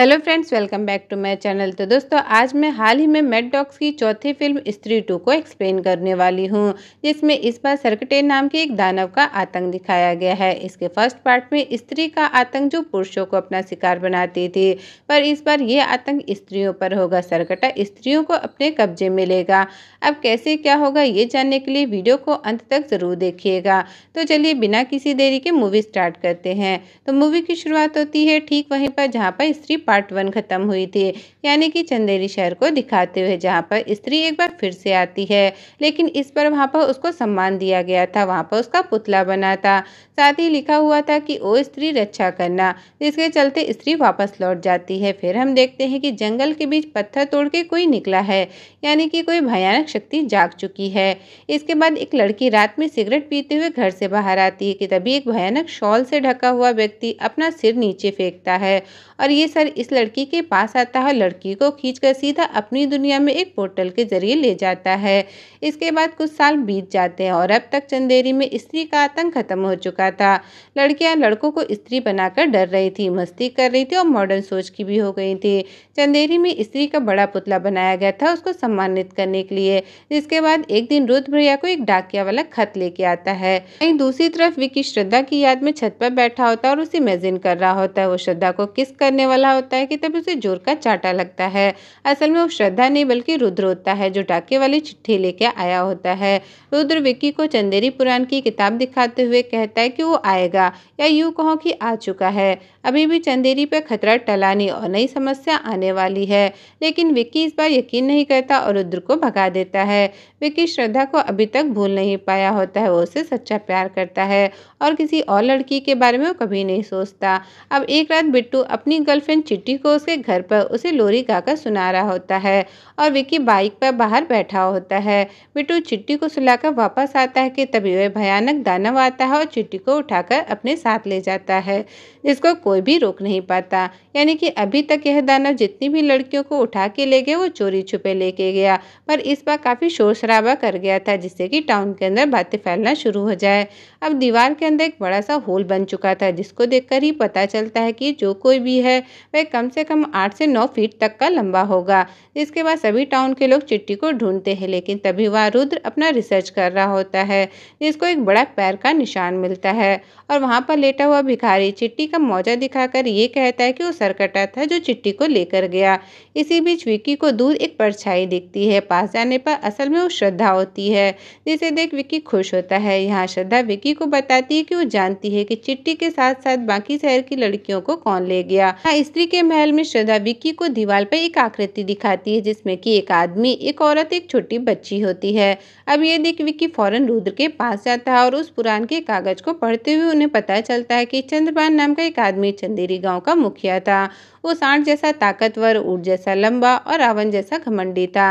hello friends welcome back to my channel तो दोस्तों आज मैं हाल ही में मेड डॉग्स की चौथी फिल्म स्त्री टू को एक्सप्लेन करने वाली हूं जिसमें इस बार सर्कटे नाम के एक दानव का आतंक दिखाया गया है इसके फर्स्ट पार्ट में स्त्री का आतंक जो पुरुषों को अपना शिकार बनाती थी पर इस बार ये आतंक स्त्रियों पर होगा सरकटा स्त्रियों को अपने कब्जे में लेगा अब कैसे क्या होगा ये जानने के लिए वीडियो को अंत तक ज़रूर देखिएगा तो चलिए बिना किसी देरी के मूवी स्टार्ट करते हैं तो मूवी की शुरुआत होती है ठीक वहीं पर जहाँ पर स्त्री पार्ट वन ख़त्म हुई थी यानी कि चंदेरी शहर को दिखाते हुए जहाँ पर स्त्री एक बार फिर से आती है लेकिन इस पर वहाँ पर उसको सम्मान दिया गया था वहाँ पर उसका पुतला बना था साथ ही लिखा हुआ था कि ओ स्त्री रक्षा करना जिसके चलते स्त्री वापस लौट जाती है फिर हम देखते हैं कि जंगल के बीच पत्थर तोड़ के कोई निकला है यानी कि कोई भयानक शक्ति जाग चुकी है इसके बाद एक लड़की रात में सिगरेट पीते हुए घर से बाहर आती है कि तभी एक भयानक शॉल से ढका हुआ व्यक्ति अपना सिर नीचे फेंकता है और ये सर इस लड़की के पास आता है लड़की को खींचकर सीधा अपनी दुनिया में एक पोर्टल के जरिए ले जाता है इसके बाद कुछ साल बीत जाते हैं और अब तक चंदेरी में स्त्री का आतंक खत्म हो चुका था लड़कियां लड़कों को स्त्री बनाकर डर रही थी मस्ती कर रही थी और मॉडर्न सोच की भी हो गई थी चंदेरी में स्त्री का बड़ा पुतला बनाया गया था उसको सम्मानित करने के लिए जिसके बाद एक दिन रुद्र भैया को एक डाकिया वाला खत लेके आता है वहीं दूसरी तरफ विकी श्रद्धा की याद में छत पर बैठा होता है और उसे इमेजिन कर रहा होता है वो श्रद्धा को किस करने वाला होता है कि तब उसे जोर का चाटा लगता है असल में वो श्रद्धा नहीं बल्कि रुद्र होता है जो डाके वाली चिट्ठी लेके आया होता है रुद्र विक्की को चंदेरी पुराण की किताब दिखाते हुए कहता है कि वो आएगा या यूँ कहो कि आ चुका है अभी भी चंदेरी पर खतरा टलानी और नई समस्या आने वाली है लेकिन विक्की इस बार यकीन नहीं करता और रुद्र को भगा देता है विक्की श्रद्धा को अभी तक भूल नहीं पाया होता है वो उसे सच्चा प्यार करता है और किसी और लड़की के बारे में वो कभी नहीं सोचता अब एक रात बिट्टू अपनी गर्लफ्रेंड चिट्ठी को उसके घर पर उसे लोरी गाकर सुना रहा होता है और विक्की बाइक पर बाहर बैठा होता है बिट्टू चिट्ठी को सुलाकर वापस आता है कि तभी वह भयानक दानव आता है और चिट्ठी को उठाकर अपने साथ ले जाता है जिसको कोई भी रोक नहीं पाता यानी कि अभी तक यह दानव जितनी भी लड़कियों को उठा के ले गए वो चोरी छुपे लेके गया पर इस बार काफ़ी शोर शराबा कर गया था जिससे कि टाउन के अंदर बातें फैलना शुरू हो जाए अब दीवार के अंदर एक बड़ा सा होल बन चुका था जिसको देखकर ही पता चलता है कि जो कोई भी है वह कम से कम आठ से नौ फीट तक का लंबा होगा इसके बाद सभी टाउन के लोग चिट्टी को ढूंढते हैं लेकिन तभी वहाँ रुद्र अपना रिसर्च कर रहा होता है जिसको एक बड़ा पैर का निशान मिलता है और वहाँ पर लेटा हुआ भिखारी चिट्टी का मौजा दिखाकर ये कहता है कि वो सरकटा था जो चिट्टी को लेकर गया इसी बीच विक्की को दूर एक परछाई दिखती है पास जाने पर असल में वो श्रद्धा होती है जिसे देख विक्की खुश होता है यहाँ श्रद्धा विक्की को बताती है कि वो जानती है कि चिट्टी के साथ साथ बाकी शहर की लड़कियों को कौन ले गया स्त्री के महल में श्रद्धा विक्की को दीवार पर एक आकृति दिखाती है जिसमें कि एक आदमी एक औरत एक छोटी बच्ची होती है अब ये देख विक्की फौरन रुद्र के पास जाता है और उस पुराण के कागज को पढ़ते हुए उन्हें पता चलता है कि चंद्रबान नाम का एक आदमी चंदेरी गाँव का मुखिया था वो सांड जैसा ताकतवर ऊट जैसा लंबा और रावण जैसा घमंडी था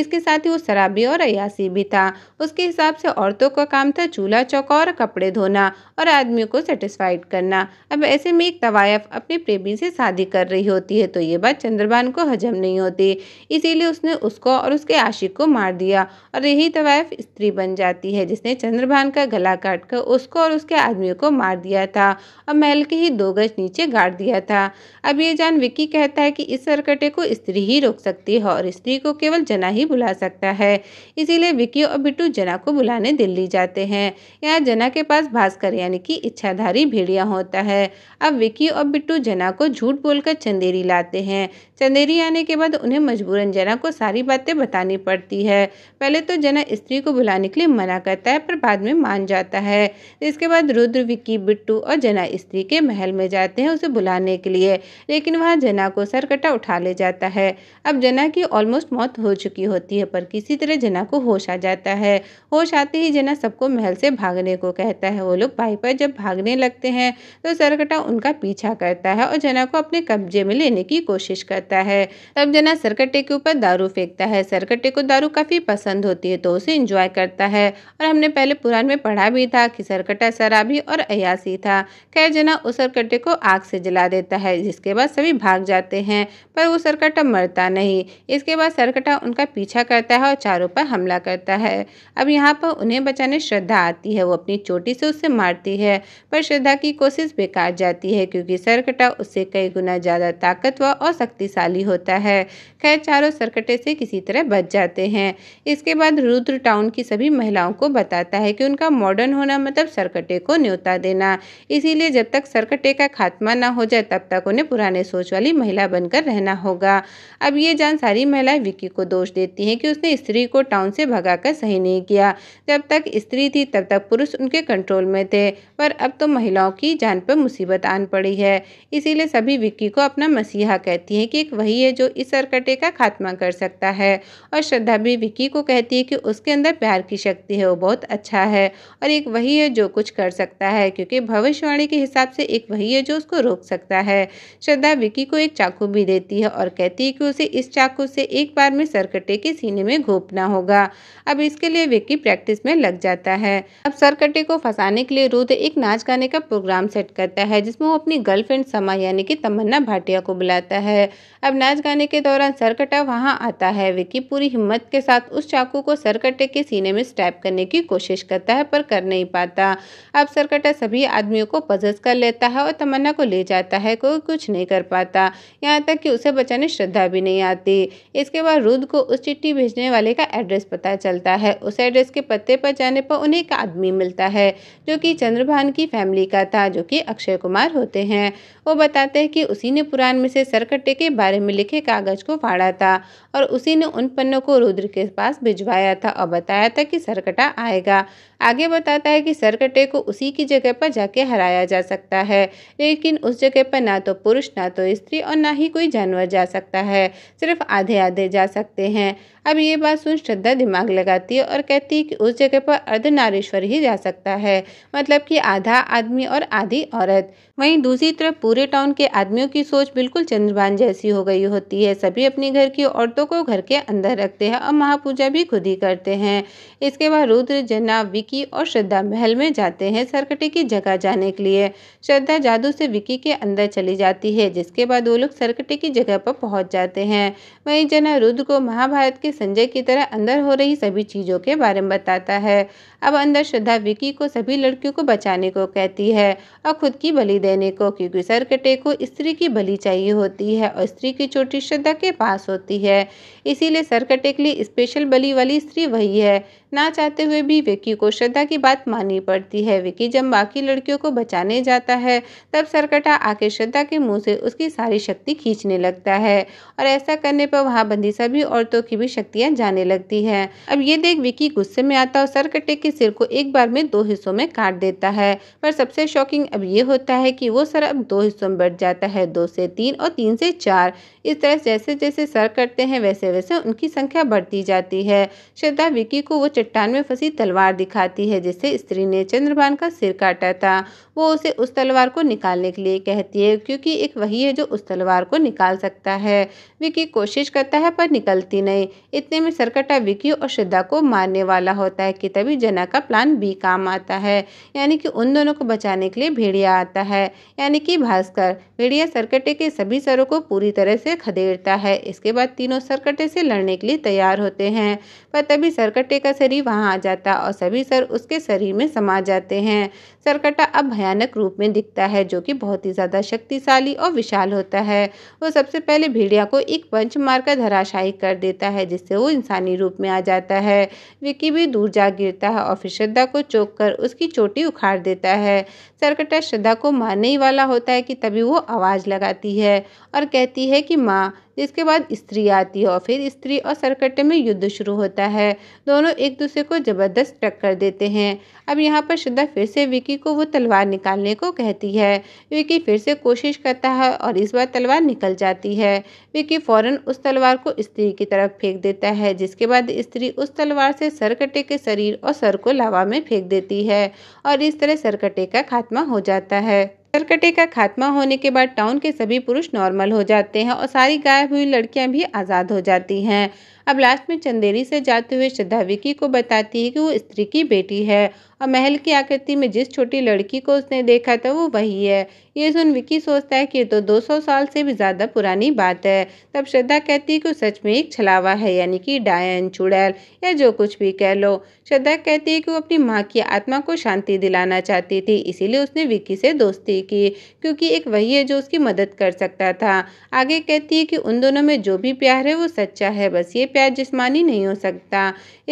इसके साथ ही वो शराबी और अयासी भी था उसके हिसाब से औरतों का काम था चूल्हा चौका और कपड़े धोना और आदमियों को सेटिस्फाइड करना अब ऐसे में एक तवायफ अपने प्रेमी से शादी कर रही होती है तो ये बात चंद्रबान को हजम नहीं होती इसीलिए उसने उसको और उसके आशिक को मार दिया और यही तवायफ स्त्री बन जाती है जिसने चंद्रभान का गला काट कर उसको और उसके आदमियों को मार दिया था और महल के ही दो गज नीचे गाड़ दिया था अब ये जान विक्की कहता है कि इस सरकटे को स्त्री ही रोक सकती है और स्त्री को केवल जना ही बुला सकता है इसीलिए विक्की और बिट्टू जना को बुलाने दिल्ली जाते हैं यहाँ जना के पास भास्कर यानी कि इच्छाधारी भेड़िया होता है अब विक्की और बिट्टू जना को झूठ बोलकर चंदेरी लाते हैं चंदेरी आने के बाद उन्हें मजबूरन जना को सारी बातें बतानी पड़ती है पहले तो जना स्त्री को बुलाने के लिए मना करता है पर बाद में मान जाता है इसके बाद रुद्र विक्की बिट्टू और जना स्त्री के महल में जाते हैं उसे बुलाने के लिए लेकिन वह वहाँ जना को सरकटा उठा ले जाता है अब जना की ऑलमोस्ट मौत हो चुकी होती है पर किसी तरह जना को होश आ जाता है होश आते ही जना सबको महल से भागने को कहता है वो लोग भाई पर जब भागने लगते हैं तो सरकटा उनका पीछा करता है और जना को अपने कब्जे में लेने की कोशिश करता है तब जना सरकटे के ऊपर दारू फेंकता है सरकटे को दारू काफ़ी पसंद होती है तो उसे इंजॉय करता है और हमने पहले पुराण में पढ़ा भी था कि सरकटा शराबी और अयासी था खैर जना उस सरकटे को आग से जला देता है जिसके बाद सभी भाग जाते हैं पर वो सरकटा मरता नहीं इसके बाद सरकटा उनका पीछा करता है और चारों पर हमला करता है अब यहाँ पर उन्हें बचाने श्रद्धा आती है वो अपनी चोटी से उसे मारती है पर श्रद्धा की कोशिश बेकार जाती है क्योंकि सरकटा उससे कई गुना ज़्यादा ताकतवर और शक्तिशाली होता है खैर चारों सरकटे से किसी तरह बच जाते हैं इसके बाद रुद्र टाउन की सभी महिलाओं को बताता है कि उनका मॉडर्न होना मतलब सरकटे को न्योता देना इसीलिए जब तक सरकटे का खात्मा ना हो जाए तब तक उन्हें पुराने सोच सोच वाली महिला बनकर रहना होगा अब ये जान सारी महिलाएं विक्की को दोष देती हैं कि उसने स्त्री को टाउन से भगाकर सही नहीं किया जब तक स्त्री थी तब तक पुरुष उनके कंट्रोल में थे पर अब तो महिलाओं की जान पर मुसीबत आन पड़ी है इसीलिए सभी विक्की को अपना मसीहा कहती हैं कि एक वही है जो इस सरकटे का खात्मा कर सकता है और श्रद्धा भी विक्की को कहती है कि उसके अंदर प्यार की शक्ति है वो बहुत अच्छा है और एक वही है जो कुछ कर सकता है क्योंकि भविष्यवाणी के हिसाब से एक वही है जो उसको रोक सकता है श्रद्धा विक्की लड़की को एक चाकू भी देती है और कहती है कि उसे इस चाकू से एक बार में सरकटे के सीने में घोपना होगा अब इसके लिए विक्की प्रैक्टिस में लग जाता है अब सरकटे को फंसाने के लिए रुद्र एक नाच गाने का प्रोग्राम सेट करता है जिसमें वो अपनी गर्लफ्रेंड समा यानी कि तमन्ना भाटिया को बुलाता है अब नाच गाने के दौरान सरकटा वहाँ आता है विक्की पूरी हिम्मत के साथ उस चाकू को सरकटे के सीने में स्टैप करने की कोशिश करता है पर कर नहीं पाता अब सरकटा सभी आदमियों को पजस कर लेता है और तमन्ना को ले जाता है कोई कुछ नहीं कर पाता पाता यहाँ तक कि उसे बचाने श्रद्धा भी नहीं आती इसके बाद रुद्र को उस चिट्ठी भेजने वाले का एड्रेस पता चलता है उस एड्रेस के पत्ते पर जाने पर उन्हें एक आदमी मिलता है जो कि चंद्रभान की फैमिली का था जो कि अक्षय कुमार होते हैं वो बताते हैं कि उसी ने पुराण में से सरकट्टे के बारे में लिखे कागज को फाड़ा था और उसी ने उन पन्नों को रुद्र के पास भिजवाया था और बताया था कि सरकटा आएगा आगे बताता है कि सरकटे को उसी की जगह पर जाके हराया जा सकता है लेकिन उस जगह पर ना तो पुरुष ना तो स्त्री और ना ही कोई जानवर जा सकता है सिर्फ आधे आधे जा सकते हैं अब ये बात सुन श्रद्धा दिमाग लगाती है और कहती है कि उस जगह पर अर्धनारेश्वर ही जा सकता है मतलब कि आधा आदमी और आधी औरत वहीं दूसरी तरफ पूरे टाउन के आदमियों की सोच बिल्कुल चंद्रबान जैसी हो गई होती है सभी अपने घर की औरतों को घर के अंदर रखते हैं और महापूजा भी खुद ही करते हैं इसके बाद रुद्र जना विक विकी और श्रद्धा महल में जाते हैं सरकटे की जगह जाने के लिए श्रद्धा जादू से विकी के अंदर चली जाती है जिसके बाद वो लोग सरकटे की जगह पर पहुंच जाते हैं वहीं जना रुद्र को महाभारत के संजय की तरह अंदर हो रही सभी चीज़ों के बारे में बताता है अब अंदर श्रद्धा विकी को सभी लड़कियों को बचाने को कहती है और खुद की बलि देने को क्योंकि सरकटे को स्त्री की बलि चाहिए होती है और स्त्री की चोटी श्रद्धा के पास होती है इसीलिए सरकटे के लिए स्पेशल बलि वाली स्त्री वही है ना चाहते हुए भी विक्की को श्रद्धा की बात माननी पड़ती है विक्की जब बाकी लड़कियों को बचाने जाता है तब सरकटा आके श्रद्धा के मुंह से उसकी सारी शक्ति खींचने लगता है और ऐसा करने पर वहाँ बंदी सभी औरतों की भी शक्तियाँ जाने लगती हैं अब ये देख विक्की गुस्से में आता और सरकटे के के सिर को एक बार में दो हिस्सों में काट देता है पर सबसे शॉकिंग अब ये होता है कि वो सर अब दो हिस्सों में बढ़ जाता है दो से तीन और तीन से चार इस तरह जैसे जैसे सर कटते हैं वैसे वैसे उनकी संख्या बढ़ती जाती है श्रद्धा विकी को वो चट्टान में फंसी तलवार दिखाती है जिससे स्त्री ने चंद्रभान का सिर काटा था वो उसे उस तलवार को निकालने के लिए कहती है क्योंकि एक वही है जो उस तलवार को निकाल सकता है विकी कोशिश करता है पर निकलती नहीं इतने में सरकटा विकी और श्रद्धा को मारने वाला होता है कि तभी जना सेना का प्लान बी काम आता है यानी कि उन दोनों को बचाने के लिए भेड़िया आता है यानी कि भास्कर भेड़िया सरकटे के सभी सरों को पूरी तरह से खदेड़ता है इसके बाद तीनों सरकटे से लड़ने के लिए तैयार होते हैं पर तभी सरकटे का शरीर वहाँ आ जाता और सभी सर उसके शरीर में समा जाते हैं सरकटा अब भयानक रूप में दिखता है जो कि बहुत ही ज़्यादा शक्तिशाली और विशाल होता है वो सबसे पहले भेड़िया को एक पंच मारकर धराशायी कर देता है जिससे वो इंसानी रूप में आ जाता है विकी भी दूर जा गिरता है और फिर श्रद्धा को चोक कर उसकी चोटी उखाड़ देता है सरकटा श्रद्धा को मारने ही वाला होता है कि तभी वो आवाज़ लगाती है और कहती है कि माँ इसके बाद स्त्री आती है और फिर स्त्री और सरकटे में युद्ध शुरू होता है दोनों एक दूसरे को ज़बरदस्त टक्कर देते हैं अब यहाँ पर श्रद्धा फिर से विकी को वो तलवार निकालने को कहती है विकी फिर से कोशिश करता है और इस बार तलवार निकल जाती है विकी फ़ौरन उस तलवार को स्त्री की तरफ फेंक देता है जिसके बाद स्त्री उस तलवार से सरकटे के शरीर और सर को लावा में फेंक देती है और इस तरह सरकटे का खात्मा हो जाता है पत्थरकटे का खात्मा होने के बाद टाउन के सभी पुरुष नॉर्मल हो जाते हैं और सारी गायब हुई लड़कियां भी आज़ाद हो जाती हैं अब लास्ट में चंदेरी से जाते हुए श्रद्धा विकी को बताती है कि वो स्त्री की बेटी है और महल की आकृति में जिस छोटी लड़की को उसने देखा था वो वही है ये सुन विकी सोचता है कि तो 200 साल से भी ज़्यादा पुरानी बात है तब श्रद्धा कहती है कि सच में एक छलावा है यानी कि डायन चुड़ैल या जो कुछ भी कह लो श्रद्धा कहती है कि वो अपनी माँ की आत्मा को शांति दिलाना चाहती थी इसीलिए उसने विकी से दोस्ती की क्योंकि एक वही है जो उसकी मदद कर सकता था आगे कहती है कि उन दोनों में जो भी प्यार है वो सच्चा है बस ये प्यार जिस्मानी नहीं हो सकता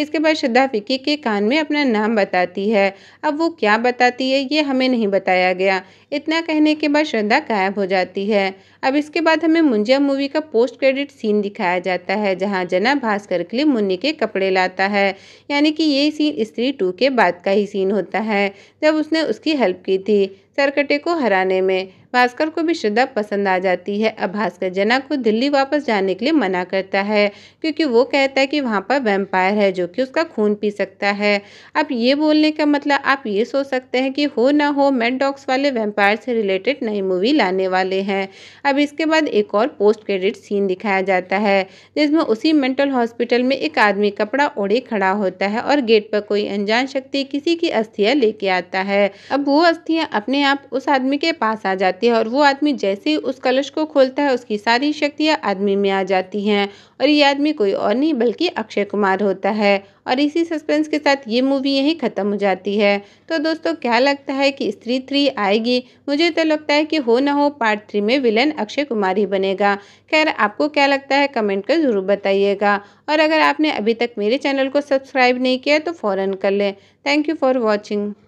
इसके बाद श्रद्धा विक्की के कान में अपना नाम बताती है अब वो क्या बताती है ये हमें नहीं बताया गया इतना कहने के बाद श्रद्धा गायब हो जाती है अब इसके बाद हमें मुंजिया मूवी का पोस्ट क्रेडिट सीन दिखाया जाता है जहाँ जना भास्कर के लिए मुन्नी के कपड़े लाता है यानी कि ये सीन स्त्री टू के बाद का ही सीन होता है जब उसने उसकी हेल्प की थी सरकटे को हराने में भास्कर को भी श्रद्धा पसंद आ जाती है अब भास्कर जना को दिल्ली वापस जाने के लिए मना करता है क्योंकि वो कहता है कि वहाँ पर वैम्पायर है जो कि उसका खून पी सकता है अब ये बोलने का मतलब आप ये सोच सकते हैं कि हो ना हो मेड वाले वैम्पायर से रिलेटेड नई मूवी लाने वाले हैं अब इसके बाद एक और पोस्ट क्रेडिट सीन दिखाया जाता है जिसमें उसी मेंटल हॉस्पिटल में एक आदमी कपड़ा ओढ़े खड़ा होता है और गेट पर कोई अनजान शक्ति किसी की अस्थियाँ लेके आता है अब वो अस्थियाँ अपने आप उस आदमी के पास आ जाती है और वो आदमी जैसे ही उस कलश को खोलता है उसकी सारी शक्तियाँ आदमी में आ जाती हैं और ये आदमी कोई और नहीं बल्कि अक्षय कुमार होता है और इसी सस्पेंस के साथ ये मूवी यहीं ख़त्म हो जाती है तो दोस्तों क्या लगता है कि स्त्री थ्री आएगी मुझे तो लगता है कि हो ना हो पार्ट थ्री में विलन अक्षय कुमार ही बनेगा खैर आपको क्या लगता है कमेंट कर ज़रूर बताइएगा और अगर आपने अभी तक मेरे चैनल को सब्सक्राइब नहीं किया तो फ़ौरन कर लें थैंक यू फॉर वॉचिंग